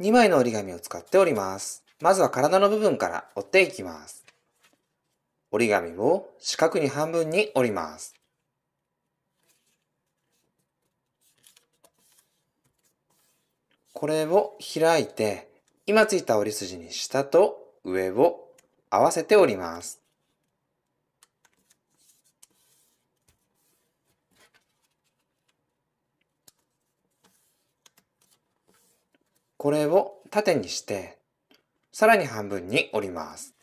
2枚の折り紙を使っております。まずは体の部分から折っていきます。折り紙を四角に半分に折ります。これを開いて、今ついた折り筋に下と上を合わせて折ります。これを縦にしてさらに半分に折ります。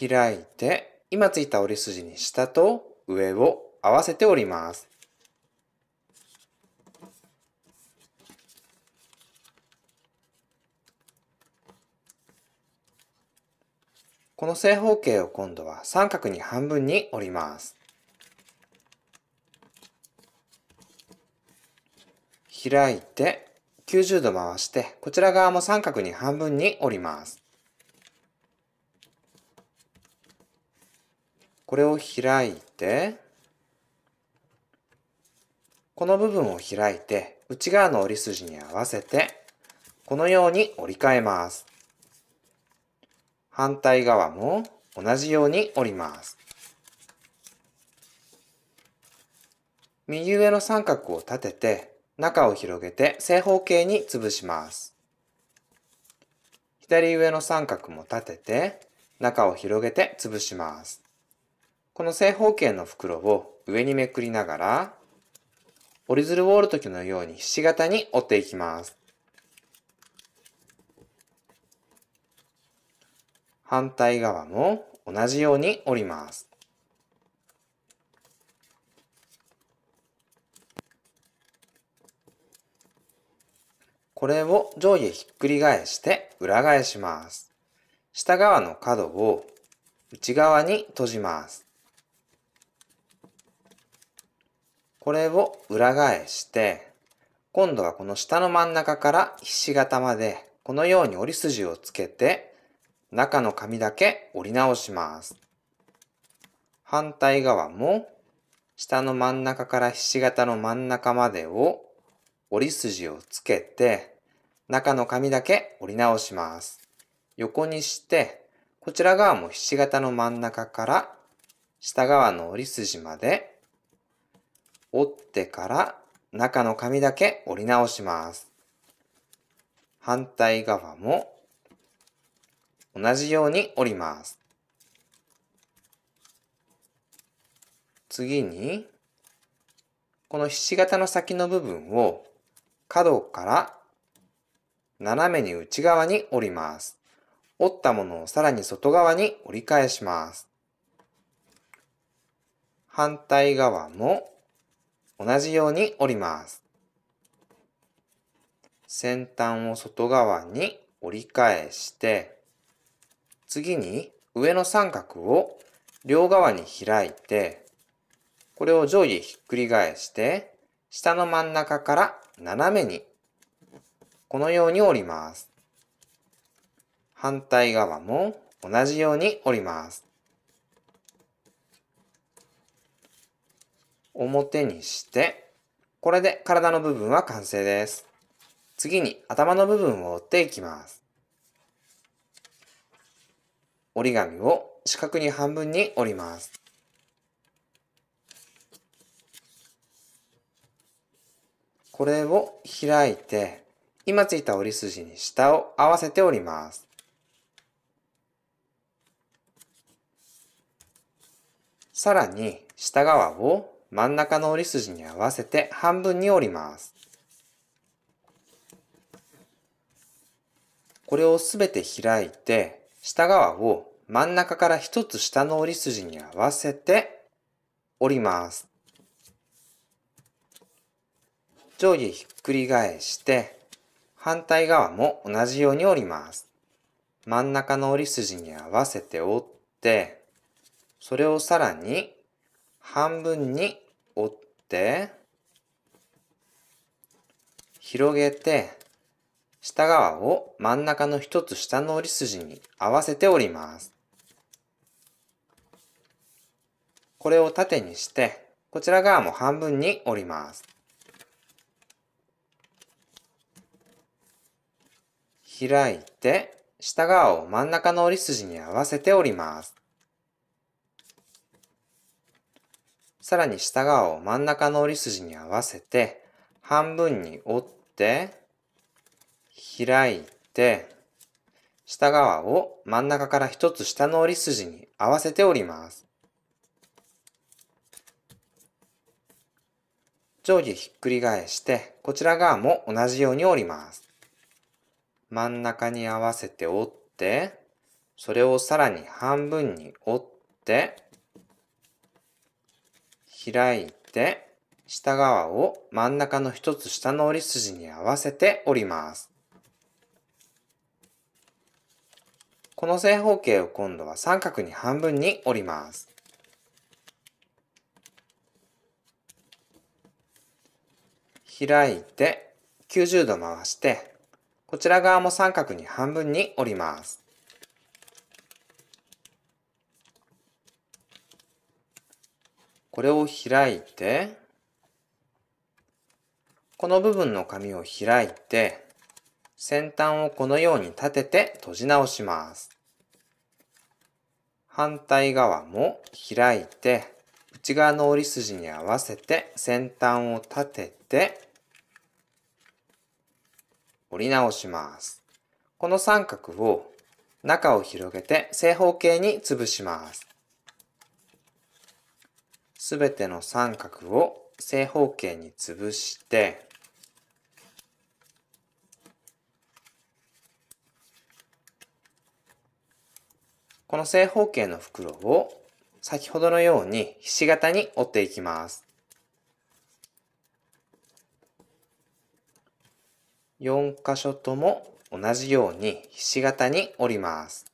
開いて今ついた折り筋に下と上を合わせて折ります。この正方形を今度は三角に半分に折ります。開いて、90度回して、こちら側も三角に半分に折ります。これを開いて、この部分を開いて、内側の折り筋に合わせて、このように折り替えます。反対側も同じように折ります。右上の三角を立てて、中を広げて正方形に潰します。左上の三角も立てて、中を広げて潰します。この正方形の袋を上にめくりながら、折り鶴を折る時のようにひし形に折っていきます。反対側も同じように折ります。これを上下ひっくり返して裏返します。下側の角を内側に閉じます。これを裏返して、今度はこの下の真ん中からひし形までこのように折り筋をつけて、中の紙だけ折り直します。反対側も下の真ん中からひし形の真ん中までを折り筋をつけて、中の紙だけ折り直します。横にして、こちら側もひし形の真ん中から下側の折り筋まで折ってから中の紙だけ折り直します。反対側も同じように折ります。次に、このひし形の先の部分を角から斜めに内側に折ります。折ったものをさらに外側に折り返します。反対側も同じように折ります。先端を外側に折り返して、次に上の三角を両側に開いて、これを上下ひっくり返して、下の真ん中から斜めにこのように折ります。反対側も同じように折ります。表にして、これで体の部分は完成です。次に頭の部分を折っていきます。折り紙を四角に半分に折ります。これを開いて、今ついた折り筋に下を合わせて折ります。さらに下側を真ん中の折り筋に合わせて半分に折ります。これをすべて開いて、下側を真ん中から一つ下の折り筋に合わせて折ります。上下ひっくり返して反対側も同じように折ります。真ん中の折り筋に合わせて折ってそれをさらに半分に折って広げて下側を真ん中の一つ下の折り筋に合わせて折ります。これを縦にしてこちら側も半分に折ります。開いて、下側を真ん中の折り筋に合わせて折ります。さらに下側を真ん中の折り筋に合わせて、半分に折って、開いて、下側を真ん中から一つ下の折り筋に合わせて折ります。上下ひっくり返して、こちら側も同じように折ります。真ん中に合わせて折って、それをさらに半分に折って、開いて、下側を真ん中の一つ下の折り筋に合わせて折ります。この正方形を今度は三角に半分に折ります。開いて90度回してこちら側も三角に半分に折ります。これを開いて、この部分の紙を開いて、先端をこのように立てて閉じ直します。反対側も開いて、内側の折り筋に合わせて先端を立てて、折り直します。この三角を中を広げて正方形に潰します。すべての三角を正方形に潰して、この正方形の袋を先ほどのようにひし形に折っていきます。4箇所とも同じようにひし形に折ります。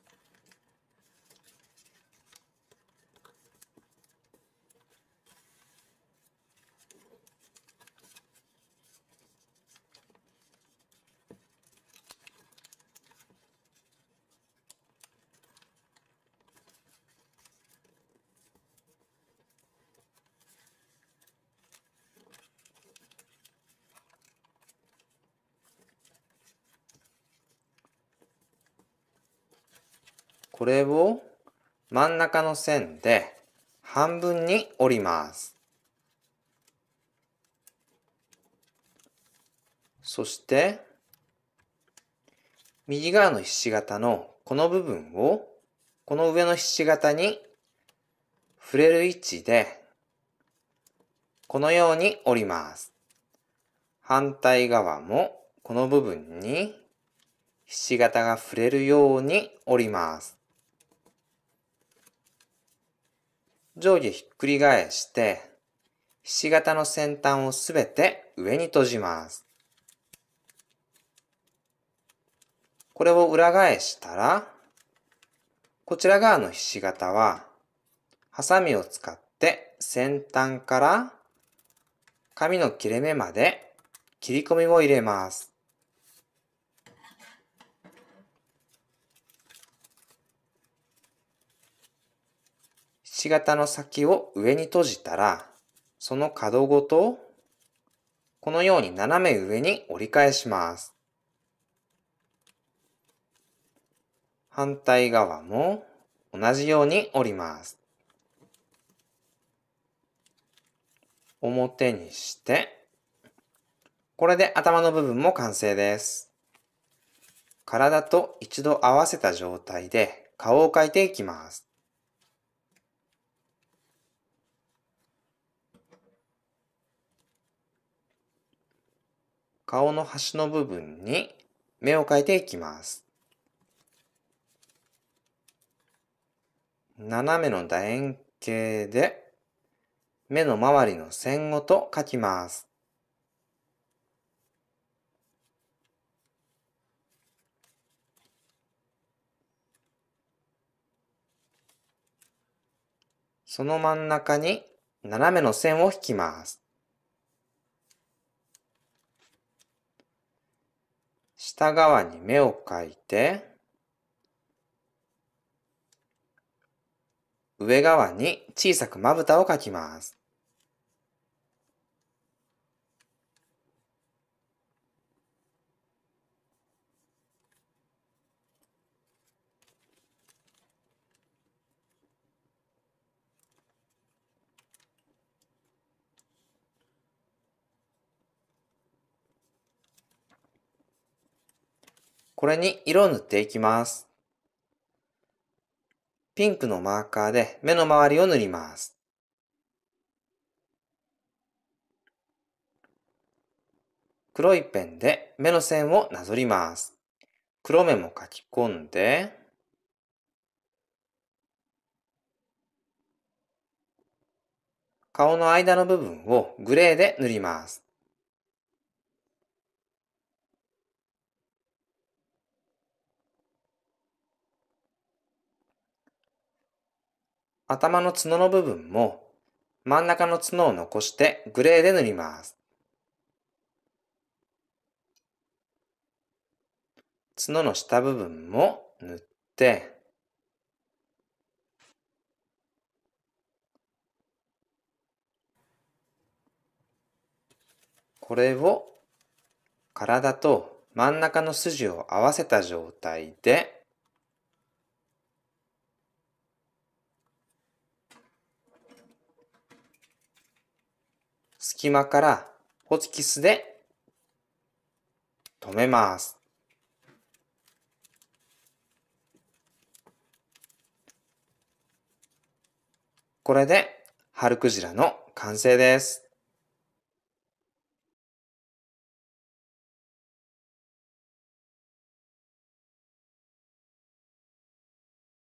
これを真ん中の線で半分に折ります。そして右側のひし形のこの部分をこの上のひし形に触れる位置でこのように折ります。反対側もこの部分にひし形が触れるように折ります。上下ひっくり返して、ひし形の先端をすべて上に閉じます。これを裏返したら、こちら側のひし形は、ハサミを使って先端から紙の切れ目まで切り込みを入れます。口型の先を上に閉じたら、その角ごと、このように斜め上に折り返します。反対側も同じように折ります。表にして、これで頭の部分も完成です。体と一度合わせた状態で顔を描いていきます。顔の端の部分に目を描いていきます。斜めの楕円形で目の周りの線ごと描きます。その真ん中に斜めの線を引きます。下側に目を描いて、上側に小さくまぶたを描きます。これに色を塗っていきます。ピンクのマーカーで目の周りを塗ります。黒いペンで目の線をなぞります。黒目も書き込んで、顔の間の部分をグレーで塗ります。頭の角の部分も真ん中の角を残してグレーで塗ります。角の下部分も塗って、これを体と真ん中の筋を合わせた状態で隙間からホチキスで留めます。これで春クジラの完成です。